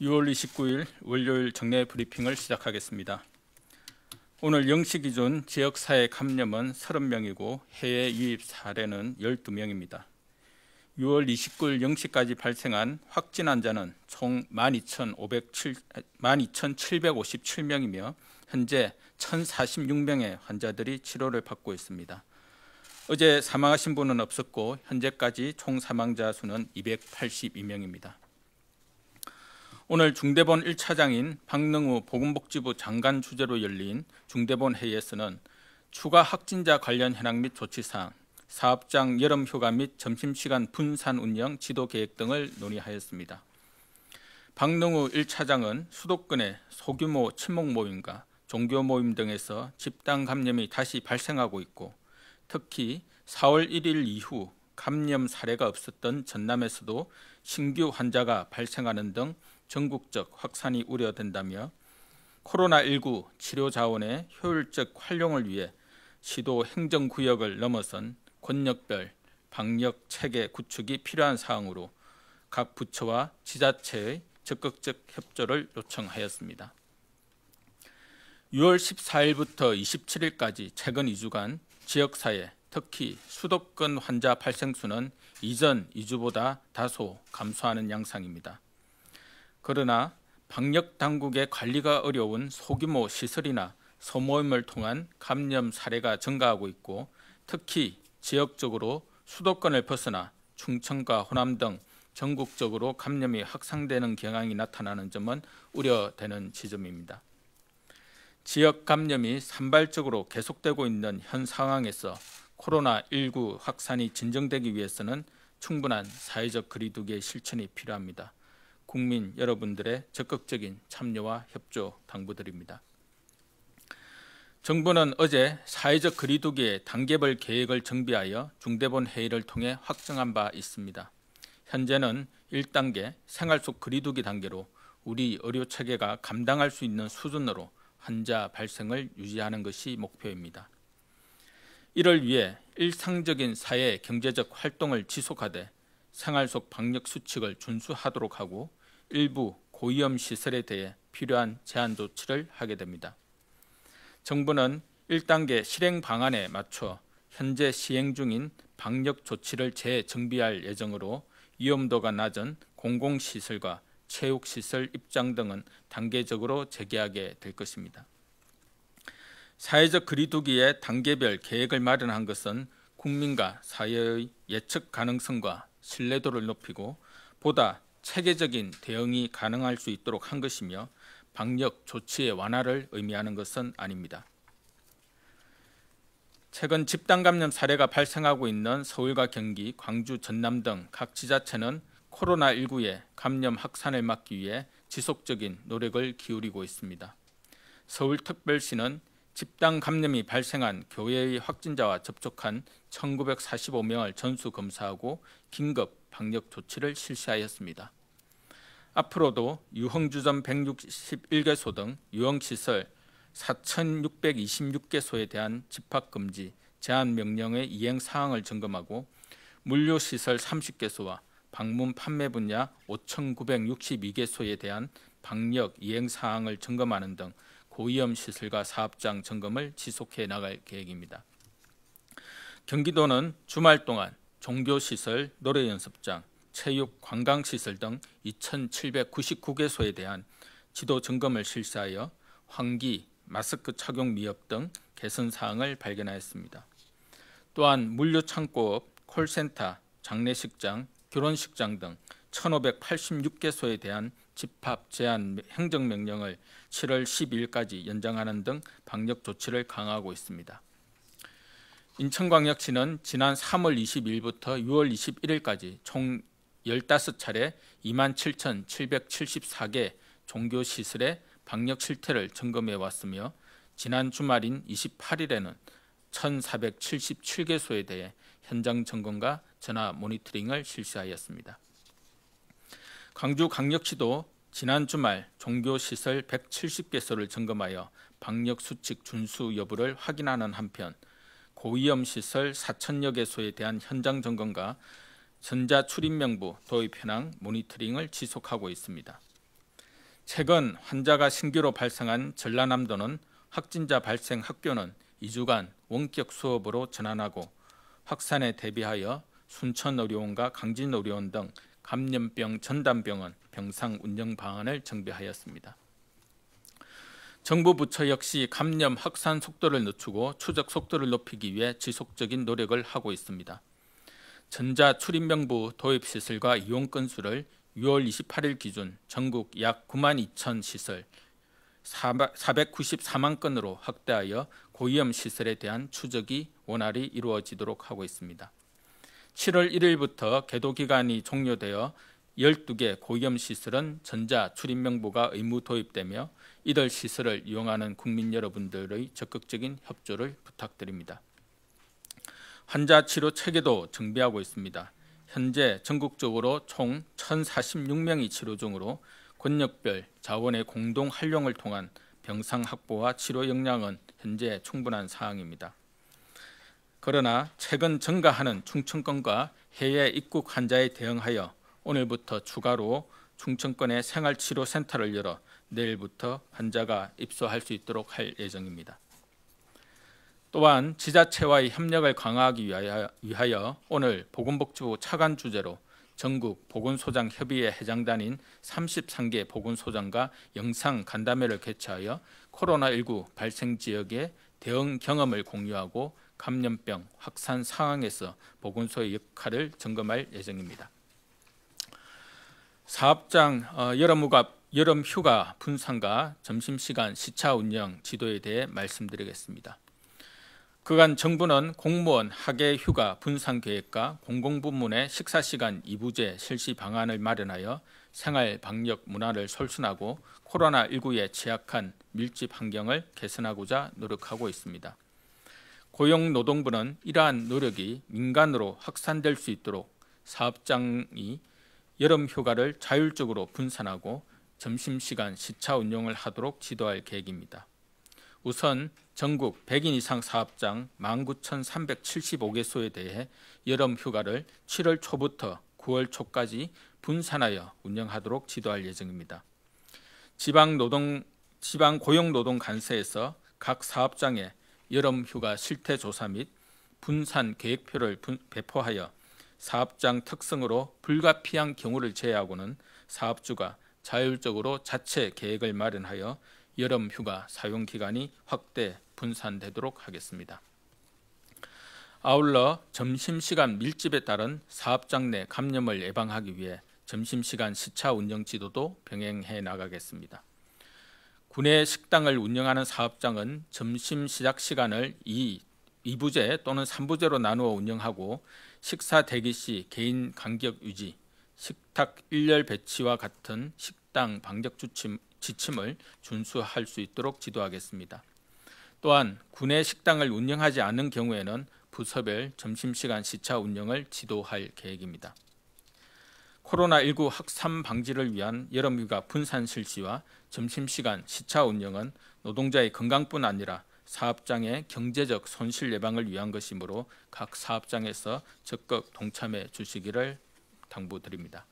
6월 29일 월요일 정례 브리핑을 시작하겠습니다. 오늘 영시 기준 지역사회 감염은 30명이고 해외 유입 사례는 12명입니다. 6월 29일 0시까지 발생한 확진 환자는 총 12,757명이며 현재 1,046명의 환자들이 치료를 받고 있습니다. 어제 사망하신 분은 없었고 현재까지 총 사망자 수는 282명입니다. 오늘 중대본 1차장인 박능우 보건복지부 장관 주재로 열린 중대본 회의에서는 추가 확진자 관련 현황 및 조치사항, 사업장 여름휴가 및 점심시간 분산 운영 지도계획 등을 논의하였습니다. 박능우 1차장은 수도권의 소규모 친목 모임과 종교 모임 등에서 집단 감염이 다시 발생하고 있고 특히 4월 1일 이후 감염 사례가 없었던 전남에서도 신규 환자가 발생하는 등 전국적 확산이 우려된다며 코로나19 치료 자원의 효율적 활용을 위해 시도 행정구역을 넘어선 권역별 방역 체계 구축이 필요한 사항으로 각 부처와 지자체의 적극적 협조를 요청하였습니다. 6월 14일부터 27일까지 최근 2주간 지역사회, 특히 수도권 환자 발생 수는 이전 2주보다 다소 감소하는 양상입니다. 그러나 방역 당국의 관리가 어려운 소규모 시설이나 소모임을 통한 감염 사례가 증가하고 있고 특히 지역적으로 수도권을 벗어나 충청과 호남 등 전국적으로 감염이 확산되는 경향이 나타나는 점은 우려되는 지점입니다. 지역 감염이 산발적으로 계속되고 있는 현 상황에서 코로나19 확산이 진정되기 위해서는 충분한 사회적 거리두기의 실천이 필요합니다. 국민 여러분들의 적극적인 참여와 협조 당부드립니다. 정부는 어제 사회적 거리두기의 단계별 계획을 정비하여 중대본 회의를 통해 확정한 바 있습니다. 현재는 1단계 생활 속 거리두기 단계로 우리 의료 체계가 감당할 수 있는 수준으로 환자 발생을 유지하는 것이 목표입니다. 이를 위해 일상적인 사회 경제적 활동을 지속하되 생활 속 방역 수칙을 준수하도록 하고 일부 고위험 시설에 대해 필요한 제한 조치를 하게 됩니다. 정부는 1단계 실행 방안에 맞춰 현재 시행 중인 방역 조치를 재정비할 예정으로 위험도가 낮은 공공시설과 체육시설 입장 등은 단계적으로 재개하게 될 것입니다. 사회적 거리두기에 단계별 계획을 마련한 것은 국민과 사회의 예측 가능성과 신뢰도를 높이고 보다 체계적인 대응이 가능할 수 있도록 한 것이며 방역 조치의 완화를 의미하는 것은 아닙니다. 최근 집단 감염 사례가 발생하고 있는 서울과 경기, 광주, 전남 등 각 지자체는 코로나19의 감염 확산을 막기 위해 지속적인 노력을 기울이고 있습니다. 서울특별시는 집단 감염이 발생한 교회의 확진자와 접촉한 1945명을 전수 검사하고 긴급 방역 조치를 실시하였습니다. 앞으로도 유흥주점 161개소 등 유흥시설 4,626개소에 대한 집합금지 제한명령의 이행 사항을 점검하고 물류시설 30개소와 방문 판매 분야 5,962개소에 대한 방역 이행 사항을 점검하는 등 고위험 시설과 사업장 점검을 지속해 나갈 계획입니다. 경기도는 주말 동안 종교시설, 노래연습장, 체육, 관광시설 등 2,799개소에 대한 지도 점검을 실시하여 환기, 마스크 착용 미흡 등 개선 사항을 발견하였습니다. 또한 물류창고업, 콜센터, 장례식장, 결혼식장 등 1,586개소에 대한 집합 제한 행정명령을 7월 12일까지 연장하는 등 방역 조치를 강화하고 있습니다. 인천광역시는 지난 3월 20일부터 6월 21일까지 총 15차례 27,774개 종교 시설의 방역 실태를 점검해 왔으며 지난 주말인 28일에는 1,477개소에 대해 현장 점검과 전화 모니터링을 실시하였습니다. 광주 강력시도 지난 주말 종교 시설 170개소를 점검하여 방역 수칙 준수 여부를 확인하는 한편 고위험 시설 4천여 개소에 대한 현장 점검과 전자 출입명부 도입 현황 모니터링을 지속하고 있습니다. 최근 환자가 신규로 발생한 전라남도는 확진자 발생 학교는 2주간 원격 수업으로 전환하고 확산에 대비하여 순천의료원과 강진의료원 등 감염병 전담병원 병상 운영 방안을 정비하였습니다. 정부 부처 역시 감염 확산 속도를 늦추고 추적 속도를 높이기 위해 지속적인 노력을 하고 있습니다. 전자출입명부 도입 시설과 이용 건수를 6월 28일 기준 전국 약 9만 2천 시설 494만 건으로 확대하여 고위험 시설에 대한 추적이 원활히 이루어지도록 하고 있습니다. 7월 1일부터 계도 기간이 종료되어 12개 고위험 시설은 전자 출입명부가 의무 도입되며 이들 시설을 이용하는 국민 여러분들의 적극적인 협조를 부탁드립니다. 환자 치료 체계도 정비하고 있습니다. 현재 전국적으로 총 1,046명이 치료 중으로 권역별 자원의 공동 활용을 통한 병상 확보와 치료 역량은 현재 충분한 사항입니다. 그러나 최근 증가하는 충청권과 해외 입국 환자에 대응하여 오늘부터 추가로 충청권의 생활치료센터를 열어 내일부터 환자가 입소할 수 있도록 할 예정입니다. 또한 지자체와의 협력을 강화하기 위하여, 오늘 보건복지부 차관 주제로 전국 보건소장 협의회 회장단인 33개 보건소장과 영상 간담회를 개최하여 코로나19 발생 지역의 대응 경험을 공유하고 감염병 확산 상황에서 보건소의 역할을 점검할 예정입니다. 사업장 어, 여름휴가, 여름휴가 분산과 점심시간 시차 운영 지도에 대해 말씀드리겠습니다. 그간 정부는 공무원 학예 휴가 분산 계획과 공공부문의 식사시간 2부제 실시 방안을 마련하여 생활 방역 문화를 솔순하고 코로나19에 취약한 밀집 환경을 개선하고자 노력하고 있습니다. 고용노동부는 이러한 노력이 민간으로 확산될 수 있도록 사업장이 여름 휴가를 자율적으로 분산하고 점심시간 시차 운영을 하도록 지도할 계획입니다. 우선 전국 100인 이상 사업장 19,375개소에 대해 여름 휴가를 7월 초부터 9월 초까지 분산하여 운영하도록 지도할 예정입니다. 지방 노동 지방 고용 노동 간세에서 각 사업장에 여름 휴가 실태 조사 및 분산 계획표를 분, 배포하여 사업장 특성으로 불가피한 경우를 제외하고는 사업주가 자율적으로 자체 계획을 마련하여 여름 휴가 사용 기간이 확대 분산되도록 하겠습니다. 아울러 점심시간 밀집에 따른 사업장 내 감염을 예방하기 위해 점심시간 시차 운영 지도도 병행해 나가겠습니다. 군내 식당을 운영하는 사업장은 점심 시작 시간을 2, 2부제 또는 3부제로 나누어 운영하고 식사 대기 시 개인 간격 유지, 식탁 일렬 배치와 같은 식당 방역 지침을 준수할 수 있도록 지도하겠습니다. 또한 군내 식당을 운영하지 않은 경우에는 부서별 점심시간 시차 운영을 지도할 계획입니다. 코로나19 확산 방지를 위한 여름휴가 분산 실시와 점심시간 시차 운영은 노동자의 건강뿐 아니라 사업장의 경제적 손실 예방을 위한 것이므로 각 사업장에서 적극 동참해 주시기를 당부드립니다.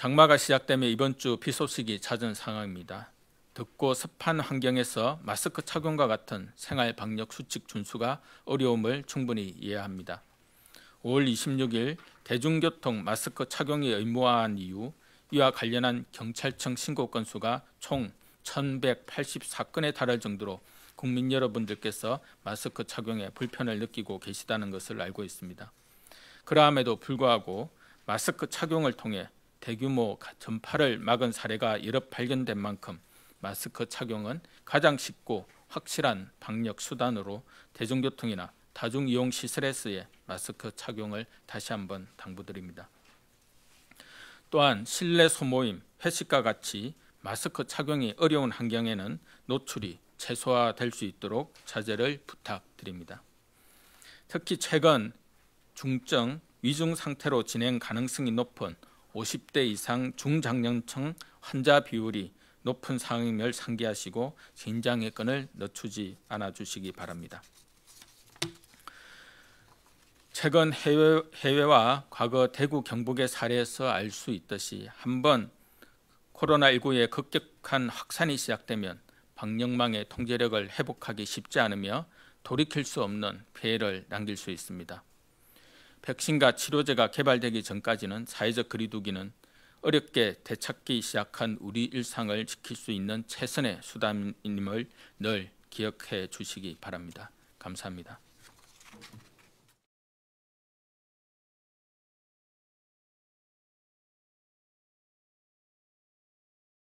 장마가 시작되며 이번 주 비 소식이 잦은 상황입니다. 덥고 습한 환경에서 마스크 착용과 같은 생활 방역 수칙 준수가 어려움을 충분히 이해합니다. 5월 26일 대중교통 마스크 착용이 의무화한 이후 이와 관련한 경찰청 신고 건수가 총 1184건에 달할 정도로 국민 여러분들께서 마스크 착용에 불편을 느끼고 계시다는 것을 알고 있습니다. 그러함에도 불구하고 마스크 착용을 통해 대규모 전파를 막은 사례가 여러 발견된 만큼 마스크 착용은 가장 쉽고 확실한 방역 수단으로 대중교통이나 다중이용 시설에서의 마스크 착용을 다시 한번 당부드립니다. 또한 실내 소모임, 회식과 같이 마스크 착용이 어려운 환경에는 노출이 최소화될 수 있도록 자제를 부탁드립니다. 특히 최근 중증, 위중 상태로 진행 가능성이 높은 50대 이상 중장년층 환자 비율이 높은 상황임을 상기하시고 긴장의 끈을 늦추지 않아 주시기 바랍니다. 최근 해외, 해외와 과거 대구 경북의 사례에서 알 수 있듯이 한번 코로나19의 급격한 확산이 시작되면 방역망의 통제력을 회복하기 쉽지 않으며 돌이킬 수 없는 피해를 남길 수 있습니다. 백신과 치료제가 개발되기 전까지는 사회적 거리두기는 어렵게 되찾기 시작한 우리 일상을 지킬 수 있는 최선의 수단임을 늘 기억해 주시기 바랍니다. 감사합니다.